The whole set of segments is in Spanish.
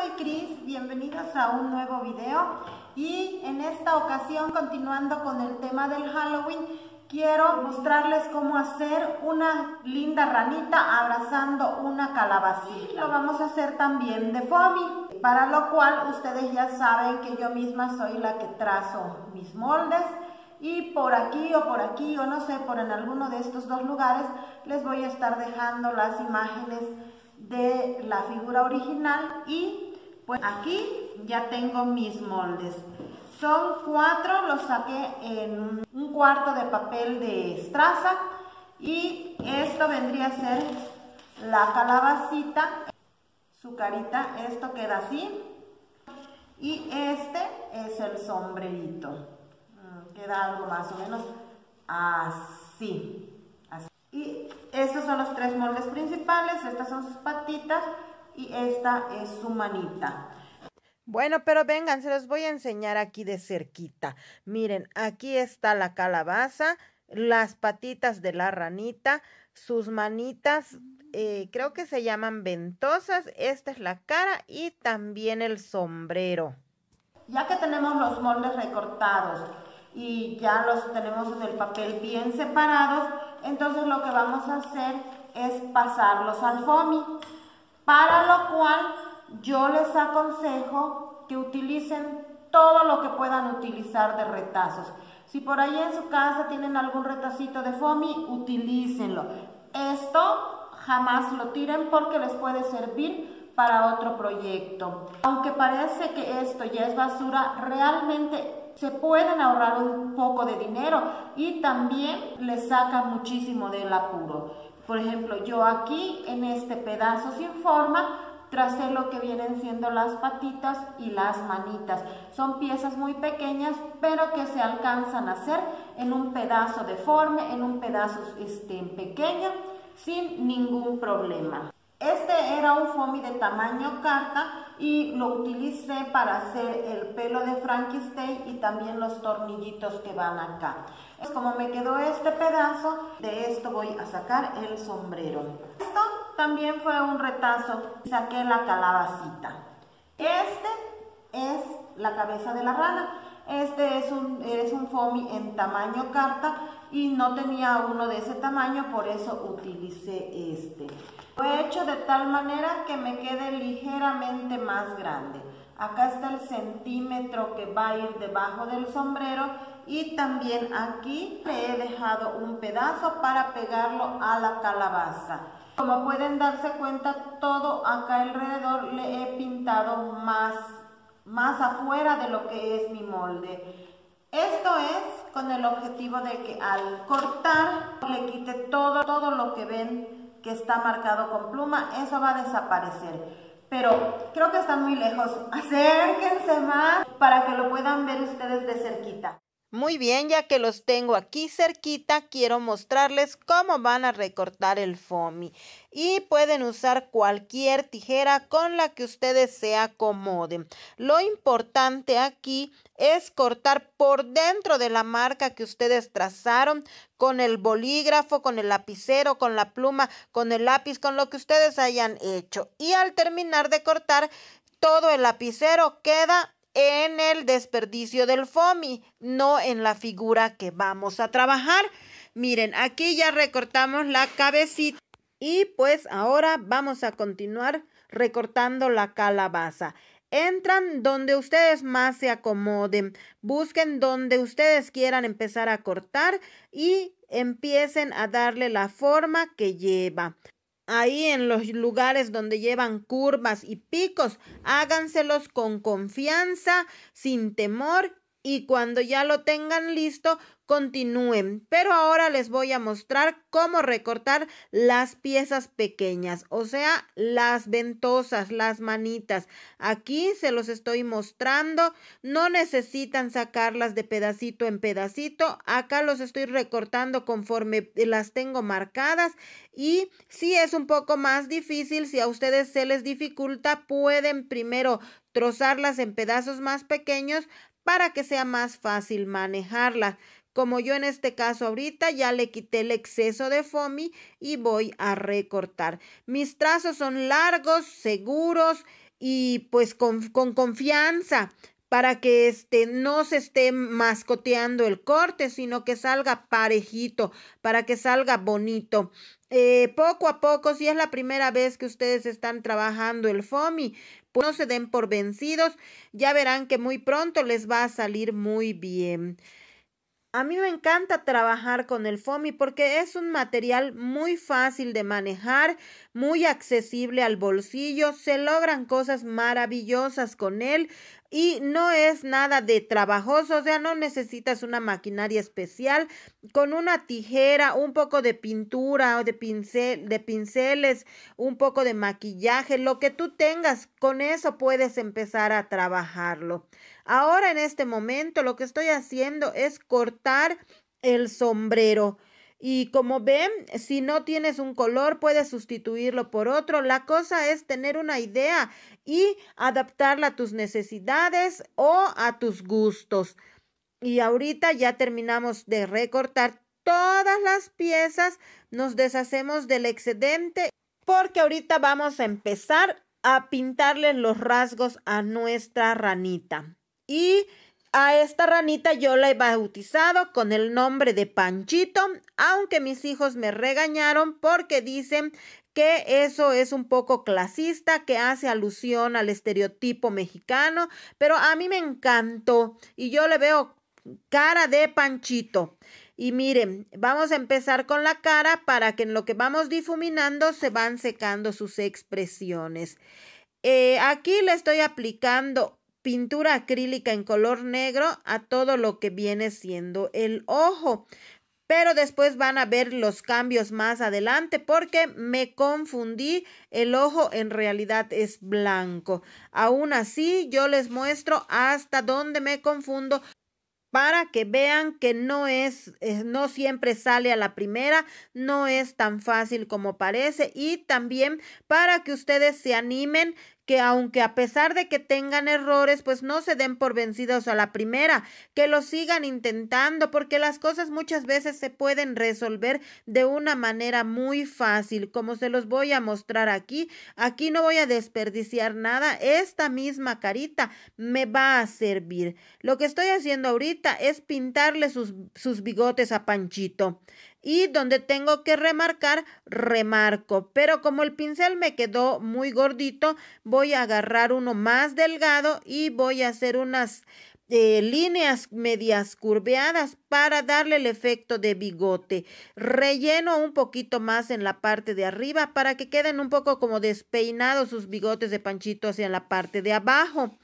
soy Cris, bienvenidos a un nuevo video y en esta ocasión continuando con el tema del Halloween quiero mostrarles cómo hacer una linda ranita abrazando una calabacita. lo vamos a hacer también de foamy, para lo cual ustedes ya saben que yo misma soy la que trazo mis moldes y por aquí o por aquí o no sé, por en alguno de estos dos lugares les voy a estar dejando las imágenes de la figura original y pues aquí ya tengo mis moldes. Son cuatro, los saqué en un cuarto de papel de estraza y esto vendría a ser la calabacita, su carita, esto queda así y este es el sombrerito, mm, queda algo más o menos así. así. Y estos son los tres moldes principales, estas son sus patitas y esta es su manita. Bueno, pero vengan, se los voy a enseñar aquí de cerquita. Miren, aquí está la calabaza, las patitas de la ranita, sus manitas, eh, creo que se llaman ventosas. Esta es la cara y también el sombrero. Ya que tenemos los moldes recortados y ya los tenemos en el papel bien separados, entonces lo que vamos a hacer es pasarlos al foamy para lo cual yo les aconsejo que utilicen todo lo que puedan utilizar de retazos. Si por ahí en su casa tienen algún retacito de FOMI, utilícenlo. Esto jamás lo tiren porque les puede servir para otro proyecto. Aunque parece que esto ya es basura, realmente se pueden ahorrar un poco de dinero y también les saca muchísimo del apuro. Por ejemplo, yo aquí en este pedazo sin forma tracé lo que vienen siendo las patitas y las manitas. Son piezas muy pequeñas, pero que se alcanzan a hacer en un pedazo deforme, en un pedazo este, pequeño, sin ningún problema. Este era un foamy de tamaño carta y lo utilicé para hacer el pelo de Frankenstein y también los tornillitos que van acá. Como me quedó este pedazo, de esto voy a sacar el sombrero. Esto también fue un retazo, saqué la calabacita. Este es la cabeza de la rana. Este es un, es un foamy en tamaño carta y no tenía uno de ese tamaño, por eso utilicé este. Lo he hecho de tal manera que me quede ligeramente más grande acá está el centímetro que va a ir debajo del sombrero y también aquí le he dejado un pedazo para pegarlo a la calabaza. Como pueden darse cuenta, todo acá alrededor le he pintado más, más afuera de lo que es mi molde. Esto es con el objetivo de que al cortar le quite todo, todo lo que ven que está marcado con pluma, eso va a desaparecer pero creo que están muy lejos. Acérquense más para que lo puedan ver ustedes de cerquita. Muy bien, ya que los tengo aquí cerquita, quiero mostrarles cómo van a recortar el foamy. Y pueden usar cualquier tijera con la que ustedes se acomoden. Lo importante aquí es cortar por dentro de la marca que ustedes trazaron con el bolígrafo, con el lapicero, con la pluma, con el lápiz, con lo que ustedes hayan hecho. Y al terminar de cortar, todo el lapicero queda en el desperdicio del FOMI, no en la figura que vamos a trabajar. Miren, aquí ya recortamos la cabecita y pues ahora vamos a continuar recortando la calabaza. Entran donde ustedes más se acomoden, busquen donde ustedes quieran empezar a cortar y empiecen a darle la forma que lleva ahí en los lugares donde llevan curvas y picos, háganselos con confianza, sin temor y cuando ya lo tengan listo, continúen. Pero ahora les voy a mostrar cómo recortar las piezas pequeñas, o sea, las ventosas, las manitas. Aquí se los estoy mostrando. No necesitan sacarlas de pedacito en pedacito. Acá los estoy recortando conforme las tengo marcadas. Y si es un poco más difícil, si a ustedes se les dificulta, pueden primero trozarlas en pedazos más pequeños para que sea más fácil manejarla. Como yo en este caso ahorita ya le quité el exceso de foamy y voy a recortar. Mis trazos son largos, seguros y pues con, con confianza para que este no se esté mascoteando el corte, sino que salga parejito, para que salga bonito. Eh, poco a poco, si es la primera vez que ustedes están trabajando el FOMI, pues no se den por vencidos, ya verán que muy pronto les va a salir muy bien. A mí me encanta trabajar con el FOMI porque es un material muy fácil de manejar, muy accesible al bolsillo, se logran cosas maravillosas con él, y no es nada de trabajoso, o sea, no necesitas una maquinaria especial, con una tijera, un poco de pintura o de pincel, de pinceles, un poco de maquillaje, lo que tú tengas, con eso puedes empezar a trabajarlo. Ahora en este momento lo que estoy haciendo es cortar el sombrero. Y como ven, si no tienes un color, puedes sustituirlo por otro. La cosa es tener una idea y adaptarla a tus necesidades o a tus gustos. Y ahorita ya terminamos de recortar todas las piezas, nos deshacemos del excedente porque ahorita vamos a empezar a pintarle los rasgos a nuestra ranita. Y a esta ranita yo la he bautizado con el nombre de Panchito, aunque mis hijos me regañaron porque dicen que eso es un poco clasista, que hace alusión al estereotipo mexicano, pero a mí me encantó y yo le veo cara de Panchito. Y miren, vamos a empezar con la cara para que en lo que vamos difuminando se van secando sus expresiones. Eh, aquí le estoy aplicando pintura acrílica en color negro a todo lo que viene siendo el ojo. Pero después van a ver los cambios más adelante porque me confundí. El ojo en realidad es blanco. Aún así, yo les muestro hasta dónde me confundo para que vean que no es, eh, no siempre sale a la primera, no es tan fácil como parece y también para que ustedes se animen que aunque a pesar de que tengan errores, pues no se den por vencidos a la primera, que lo sigan intentando, porque las cosas muchas veces se pueden resolver de una manera muy fácil, como se los voy a mostrar aquí. Aquí no voy a desperdiciar nada, esta misma carita me va a servir. Lo que estoy haciendo ahorita es pintarle sus, sus bigotes a Panchito y donde tengo que remarcar, remarco. Pero como el pincel me quedó muy gordito, voy a agarrar uno más delgado y voy a hacer unas eh, líneas medias curveadas para darle el efecto de bigote. Relleno un poquito más en la parte de arriba para que queden un poco como despeinados sus bigotes de panchito hacia la parte de abajo.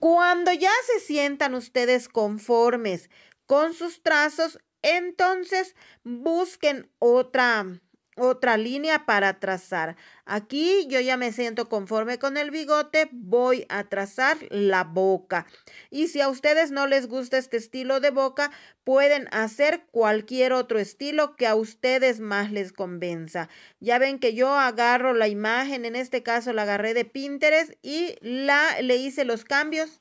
Cuando ya se sientan ustedes conformes con sus trazos, entonces, busquen otra otra línea para trazar. Aquí yo ya me siento conforme con el bigote, voy a trazar la boca. Y si a ustedes no les gusta este estilo de boca, pueden hacer cualquier otro estilo que a ustedes más les convenza. Ya ven que yo agarro la imagen, en este caso la agarré de Pinterest y la le hice los cambios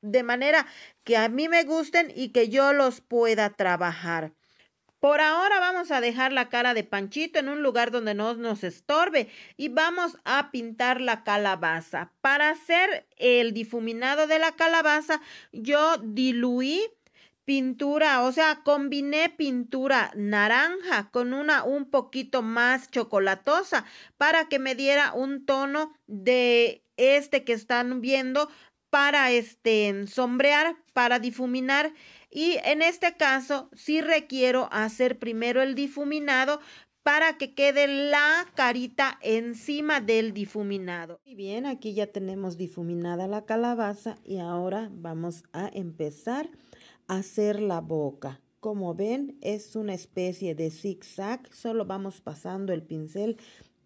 de manera que a mí me gusten y que yo los pueda trabajar. Por ahora vamos a dejar la cara de Panchito en un lugar donde no nos estorbe y vamos a pintar la calabaza. Para hacer el difuminado de la calabaza yo diluí pintura, o sea, combiné pintura naranja con una un poquito más chocolatosa para que me diera un tono de este que están viendo para este, sombrear, para difuminar. Y en este caso sí requiero hacer primero el difuminado para que quede la carita encima del difuminado. Muy bien, aquí ya tenemos difuminada la calabaza y ahora vamos a empezar a hacer la boca. Como ven, es una especie de zigzag, solo vamos pasando el pincel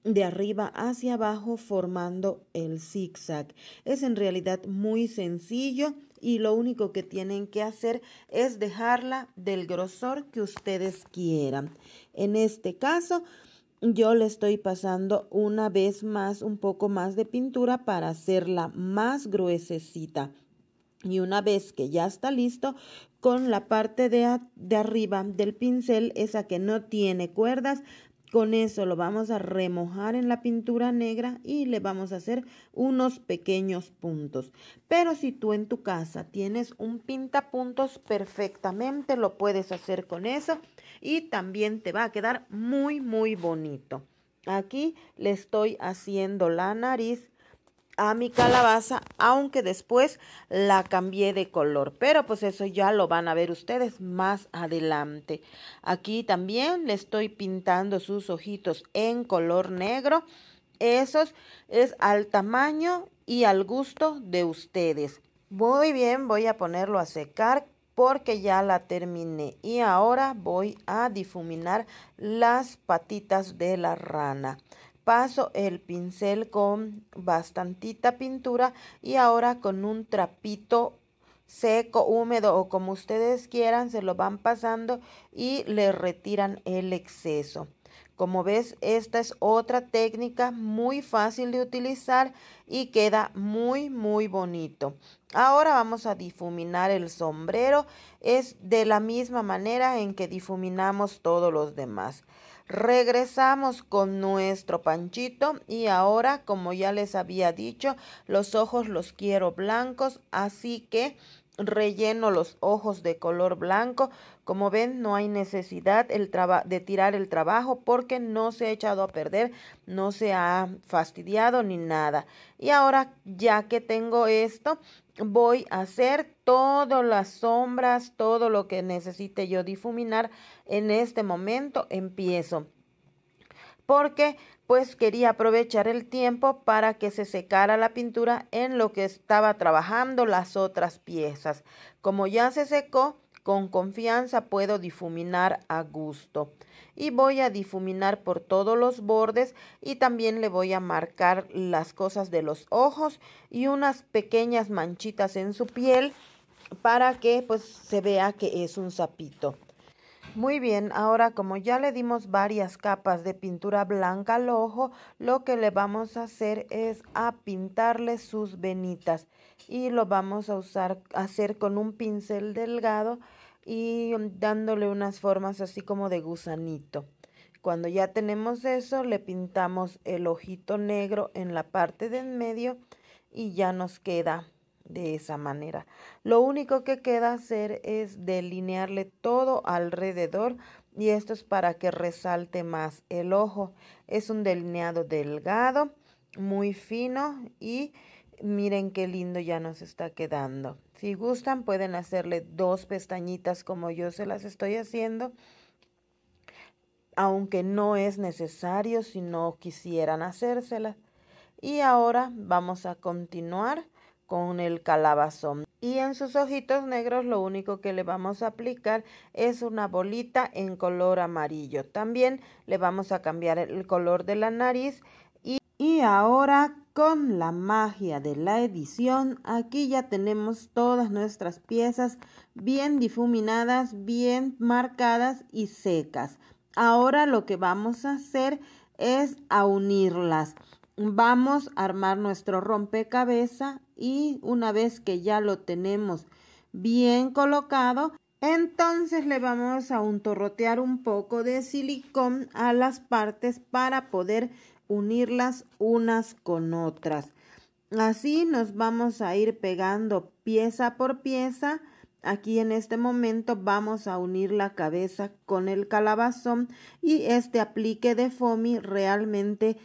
de arriba hacia abajo formando el zigzag. Es en realidad muy sencillo y lo único que tienen que hacer es dejarla del grosor que ustedes quieran. En este caso yo le estoy pasando una vez más un poco más de pintura para hacerla más gruesecita. Y una vez que ya está listo, con la parte de, de, arriba del pincel, esa que no tiene cuerdas, con eso lo vamos a remojar en la pintura negra y le vamos a hacer unos pequeños puntos. Pero si tú en tu casa tienes un pintapuntos perfectamente, lo puedes hacer con eso y también te va a quedar muy, muy bonito. Aquí le estoy haciendo la nariz a mi calabaza, aunque después la cambié de color. Pero pues eso ya lo van a ver ustedes más adelante. Aquí también le estoy pintando sus ojitos en color negro. Esos es al tamaño y al gusto de ustedes. Muy bien, voy a ponerlo a secar porque ya la terminé. Y ahora voy a difuminar las patitas de la rana. Paso el pincel con bastantita pintura y ahora con un trapito seco, húmedo o como ustedes quieran, se lo van pasando y le retiran el exceso. Como ves, esta es otra técnica muy fácil de utilizar y queda muy, muy bonito. Ahora vamos a difuminar el sombrero. Es de la misma manera en que difuminamos todos los demás. Regresamos con nuestro panchito y ahora, como ya les había dicho, los ojos los quiero blancos, así que Relleno los ojos de color blanco. Como ven, no hay necesidad el de tirar el trabajo porque no se ha echado a perder, no se ha fastidiado ni nada. Y ahora, ya que tengo esto, voy a hacer todas las sombras, todo lo que necesite yo difuminar. En este momento empiezo porque pues quería aprovechar el tiempo para que se secara la pintura en lo que estaba trabajando las otras piezas. Como ya se secó, con confianza puedo difuminar a gusto. Y voy a difuminar por todos los bordes y también le voy a marcar las cosas de los ojos y unas pequeñas manchitas en su piel para que pues se vea que es un sapito. Muy bien, ahora como ya le dimos varias capas de pintura blanca al ojo, lo que le vamos a hacer es a pintarle sus venitas y lo vamos a usar, hacer con un pincel delgado y dándole unas formas así como de gusanito. Cuando ya tenemos eso, le pintamos el ojito negro en la parte de en medio y ya nos queda de esa manera. Lo único que queda hacer es delinearle todo alrededor y esto es para que resalte más el ojo. Es un delineado delgado, muy fino y miren qué lindo ya nos está quedando. Si gustan pueden hacerle dos pestañitas como yo se las estoy haciendo. Aunque no es necesario si no quisieran hacérselas. Y ahora vamos a continuar con el calabazón. Y en sus ojitos negros lo único que le vamos a aplicar es una bolita en color amarillo. También le vamos a cambiar el color de la nariz. Y, y ahora con la magia de la edición, aquí ya tenemos todas nuestras piezas bien difuminadas, bien marcadas y secas. Ahora lo que vamos a hacer es a unirlas. Vamos a armar nuestro rompecabezas y una vez que ya lo tenemos bien colocado, entonces le vamos a untorrotear un poco de silicón a las partes para poder unirlas unas con otras. Así nos vamos a ir pegando pieza por pieza. Aquí en este momento vamos a unir la cabeza con el calabazón y este aplique de foamy realmente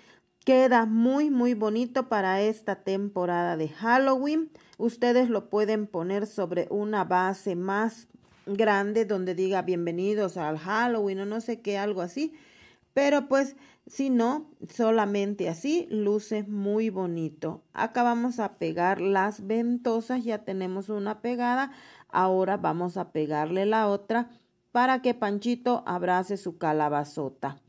Queda muy, muy bonito para esta temporada de Halloween. Ustedes lo pueden poner sobre una base más grande donde diga bienvenidos al Halloween o no sé qué, algo así. Pero pues si no, solamente así luce muy bonito. Acá vamos a pegar las ventosas, ya tenemos una pegada. Ahora vamos a pegarle la otra para que Panchito abrace su calabazota.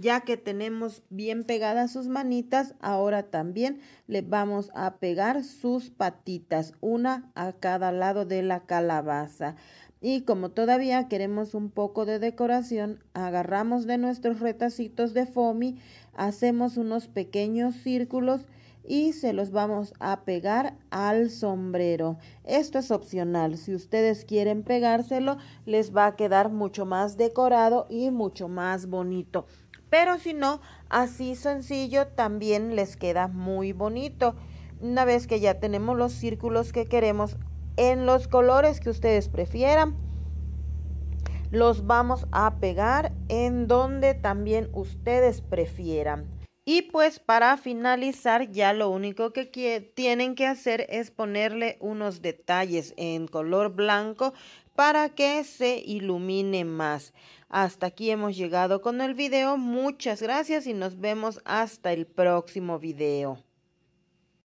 Ya que tenemos bien pegadas sus manitas, ahora también le vamos a pegar sus patitas, una a cada lado de la calabaza. Y como todavía queremos un poco de decoración, agarramos de nuestros retacitos de foamy, hacemos unos pequeños círculos y se los vamos a pegar al sombrero. Esto es opcional, si ustedes quieren pegárselo les va a quedar mucho más decorado y mucho más bonito. Pero si no, así sencillo también les queda muy bonito. Una vez que ya tenemos los círculos que queremos en los colores que ustedes prefieran, los vamos a pegar en donde también ustedes prefieran. Y pues para finalizar ya lo único que tienen que hacer es ponerle unos detalles en color blanco para que se ilumine más. Hasta aquí hemos llegado con el video. Muchas gracias y nos vemos hasta el próximo video.